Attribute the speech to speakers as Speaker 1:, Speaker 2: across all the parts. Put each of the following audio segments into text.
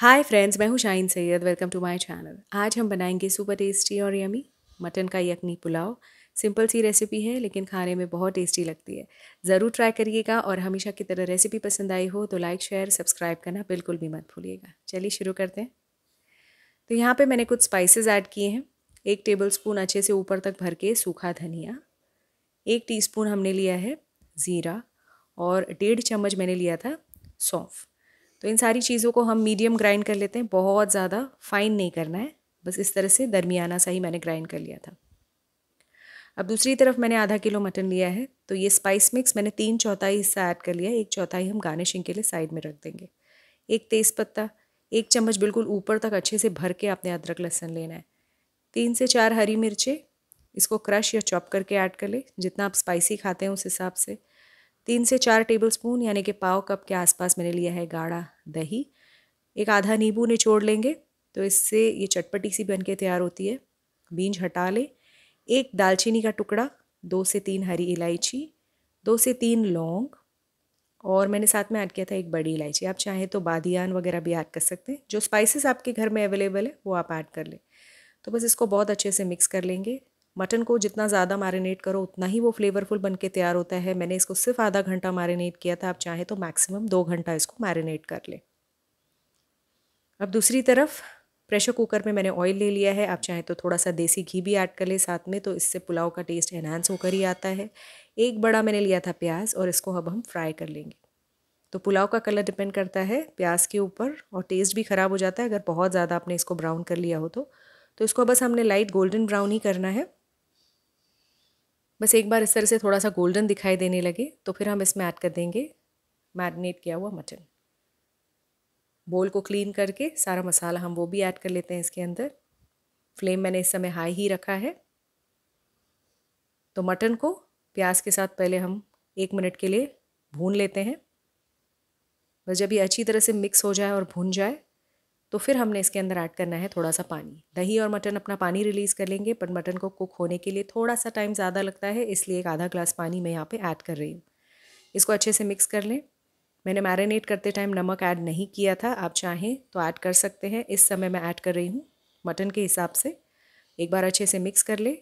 Speaker 1: हाय friends मैं हूं Shine Syed welcome to my channel आज हम बनाएंगे सुपर टेस्टी और यमी मटन का यखनी पुलाव सिंपल सी रेसिपी है लेकिन खाने में बहुत टेस्टी लगती है ज़रूर ट्राई करिएगा और हमेशा की तरह रेसिपी पसंद आई हो तो लाइक शेयर सब्सक्राइब करना बिल्कुल भी मत भूलिएगा चलिए शुरू करते हैं तो यहाँ पर मैंने कुछ स्पाइसेस ऐड किए हैं एक टेबल स्पून अच्छे से ऊपर तक भर के सूखा धनिया एक टी हमने लिया है ज़ीरा और डेढ़ चम्मच मैंने लिया था सौंफ तो इन सारी चीज़ों को हम मीडियम ग्राइंड कर लेते हैं बहुत ज़्यादा फाइन नहीं करना है बस इस तरह से दरमियाना सा ही मैंने ग्राइंड कर लिया था अब दूसरी तरफ मैंने आधा किलो मटन लिया है तो ये स्पाइस मिक्स मैंने तीन चौथाई हिस्सा ऐड कर लिया एक चौथाई हम गार्निशिंग के लिए साइड में रख देंगे एक तेज़पत्ता एक चम्मच बिल्कुल ऊपर तक अच्छे से भर के आपने अदरक लहसुन लेना है तीन से चार हरी मिर्चें इसको क्रश या चॉप करके ऐड कर ले जितना आप स्पाइसी खाते हैं उस हिसाब से तीन से चार टेबल स्पून यानी कि पाव कप के आसपास मैंने लिया है गाढ़ा दही एक आधा नींबू निचोड़ लेंगे तो इससे ये चटपटी सी बन के तैयार होती है बीज हटा लें एक दालचीनी का टुकड़ा दो से तीन हरी इलायची दो से तीन लौंग और मैंने साथ में ऐड किया था एक बड़ी इलायची आप चाहें तो बादियान वगैरह भी ऐड कर सकते हैं जो स्पाइसेस आपके घर में अवेलेबल है वो आप ऐड कर लें तो बस इसको बहुत अच्छे से मिक्स कर लेंगे मटन को जितना ज़्यादा मैरिनेट करो उतना ही वो फ्लेवरफुल बन के तैयार होता है मैंने इसको सिर्फ आधा घंटा मैरिनेट किया था आप चाहें तो मैक्सिमम दो घंटा इसको मैरिनेट कर लें अब दूसरी तरफ प्रेशर कुकर में मैंने ऑयल ले लिया है आप चाहें तो थोड़ा सा देसी घी भी ऐड कर लें साथ में तो इससे पुलाव का टेस्ट एनहांस होकर ही आता है एक बड़ा मैंने लिया था प्याज और इसको अब हम फ्राई कर लेंगे तो पुलाव का कलर डिपेंड करता है प्याज के ऊपर और टेस्ट भी ख़राब हो जाता है अगर बहुत ज़्यादा आपने इसको ब्राउन कर लिया हो तो तो इसको बस हमने लाइट गोल्डन ब्राउन ही करना है बस एक बार इस तरह से थोड़ा सा गोल्डन दिखाई देने लगे तो फिर हम इसमें ऐड कर देंगे मैरिनेट किया हुआ मटन बोल को क्लीन करके सारा मसाला हम वो भी ऐड कर लेते हैं इसके अंदर फ्लेम मैंने इस समय हाई ही रखा है तो मटन को प्याज के साथ पहले हम एक मिनट के लिए भून लेते हैं बस जब ये अच्छी तरह से मिक्स हो जाए और भून जाए तो फिर हमने इसके अंदर ऐड करना है थोड़ा सा पानी दही और मटन अपना पानी रिलीज़ कर लेंगे पर मटन को कुक होने के लिए थोड़ा सा टाइम ज़्यादा लगता है इसलिए एक आधा ग्लास पानी मैं यहाँ पे ऐड कर रही हूँ इसको अच्छे से मिक्स कर लें मैंने मैरिनेट करते टाइम नमक ऐड नहीं किया था आप चाहें तो ऐड कर सकते हैं इस समय मैं ऐड कर रही हूँ मटन के हिसाब से एक बार अच्छे से मिक्स कर ले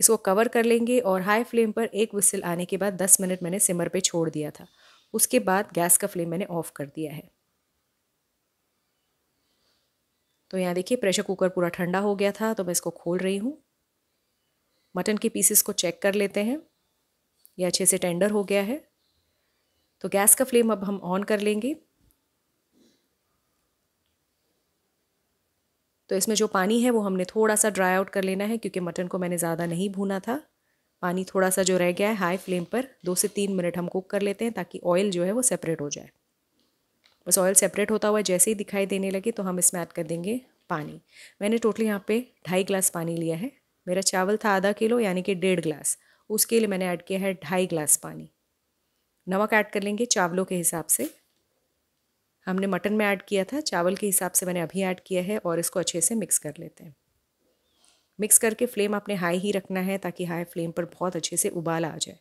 Speaker 1: इसको कवर कर लेंगे और हाई फ्लेम पर एक विसल आने के बाद दस मिनट मैंने सिमर पे छोड़ दिया था उसके बाद गैस का फ्लेम मैंने ऑफ़ कर दिया है तो यहाँ देखिए प्रेशर कुकर पूरा ठंडा हो गया था तो मैं इसको खोल रही हूँ मटन के पीसेस को चेक कर लेते हैं ये अच्छे से टेंडर हो गया है तो गैस का फ्लेम अब हम ऑन कर लेंगे तो इसमें जो पानी है वो हमने थोड़ा सा ड्राई आउट कर लेना है क्योंकि मटन को मैंने ज़्यादा नहीं भूना था पानी थोड़ा सा जो रह गया है हाई फ्लेम पर दो से तीन मिनट हम कुक कर लेते हैं ताकि ऑयल जो है वो सेपरेट हो जाए बस ऑयल सेपरेट होता हुआ जैसे ही दिखाई देने लगे तो हम इसमें ऐड कर देंगे पानी मैंने टोटल यहाँ पे ढाई ग्लास पानी लिया है मेरा चावल था आधा किलो यानी कि डेढ़ ग्लास उसके लिए मैंने ऐड किया है ढाई ग्लास पानी नमक ऐड कर लेंगे चावलों के हिसाब से हमने मटन में ऐड किया था चावल के हिसाब से मैंने अभी ऐड किया है और इसको अच्छे से मिक्स कर लेते हैं मिक्स करके फ्लेम आपने हाई ही रखना है ताकि हाई फ्लेम पर बहुत अच्छे से उबाल आ जाए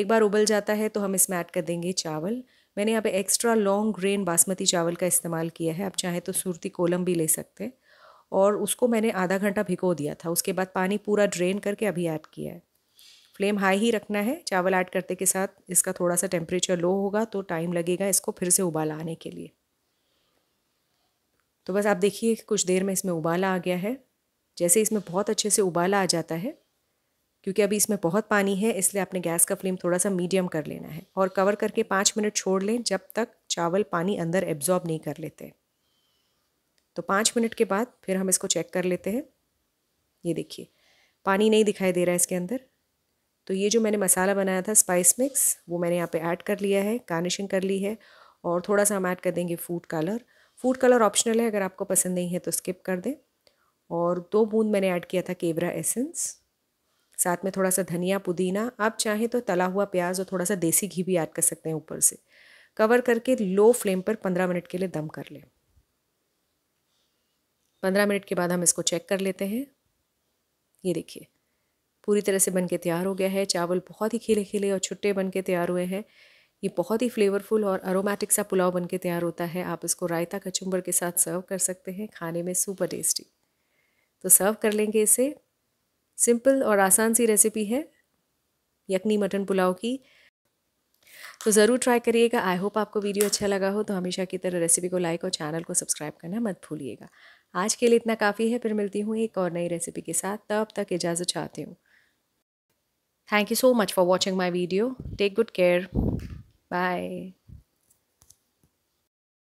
Speaker 1: एक बार उबल जाता है तो हम इसमें ऐड कर देंगे चावल मैंने यहाँ पे एक्स्ट्रा लॉन्ग ग्रेन बासमती चावल का इस्तेमाल किया है आप चाहें तो सूरती कोलम भी ले सकते हैं और उसको मैंने आधा घंटा भिगो दिया था उसके बाद पानी पूरा ड्रेन करके अभी ऐड किया है फ्लेम हाई ही रखना है चावल ऐड करते के साथ इसका थोड़ा सा टेम्परेचर लो होगा तो टाइम लगेगा इसको फिर से उबाल आने के लिए तो बस आप देखिए कुछ देर में इसमें उबाला आ गया है जैसे इसमें बहुत अच्छे से उबाला आ जाता है क्योंकि अभी इसमें बहुत पानी है इसलिए आपने गैस का फ्लेम थोड़ा सा मीडियम कर लेना है और कवर करके पाँच मिनट छोड़ लें जब तक चावल पानी अंदर एब्जॉर्ब नहीं कर लेते तो पाँच मिनट के बाद फिर हम इसको चेक कर लेते हैं ये देखिए पानी नहीं दिखाई दे रहा है इसके अंदर तो ये जो मैंने मसाला बनाया था स्पाइस मिक्स वो मैंने यहाँ पे ऐड कर लिया है गार्निशिंग कर ली है और थोड़ा सा हम ऐड कर देंगे food colour food colour optional है अगर आपको पसंद नहीं है तो स्किप कर दें और दो बूंद मैंने ऐड किया था केवरा एसेंस साथ में थोड़ा सा धनिया पुदीना आप चाहें तो तला हुआ प्याज और थोड़ा सा देसी घी भी ऐड कर सकते हैं ऊपर से कवर करके लो फ्लेम पर पंद्रह मिनट के लिए दम कर लें पंद्रह मिनट के बाद हम इसको चेक कर लेते हैं ये देखिए पूरी तरह से बन के तैयार हो गया है चावल बहुत ही खिले खिले और छुट्टे बन के तैयार हुए हैं ये बहुत ही फ्लेवरफुल और अरोमेटिक सा पुलाव बन के तैयार होता है आप इसको रायता कचुम्बर के साथ सर्व कर सकते हैं खाने में सुपर टेस्टी तो सर्व कर लेंगे इसे सिंपल और आसान सी रेसिपी है यखनी मटन पुलाव की तो ज़रूर ट्राई करिएगा आई होप आपको वीडियो अच्छा लगा हो तो हमेशा की तरह रेसिपी को लाइक और चैनल को सब्सक्राइब करना मत भूलिएगा आज के लिए इतना काफ़ी है फिर मिलती हूँ एक और नई रेसिपी के साथ तब तक इजाज़त चाहती हूँ thank you so much for watching my video take good care bye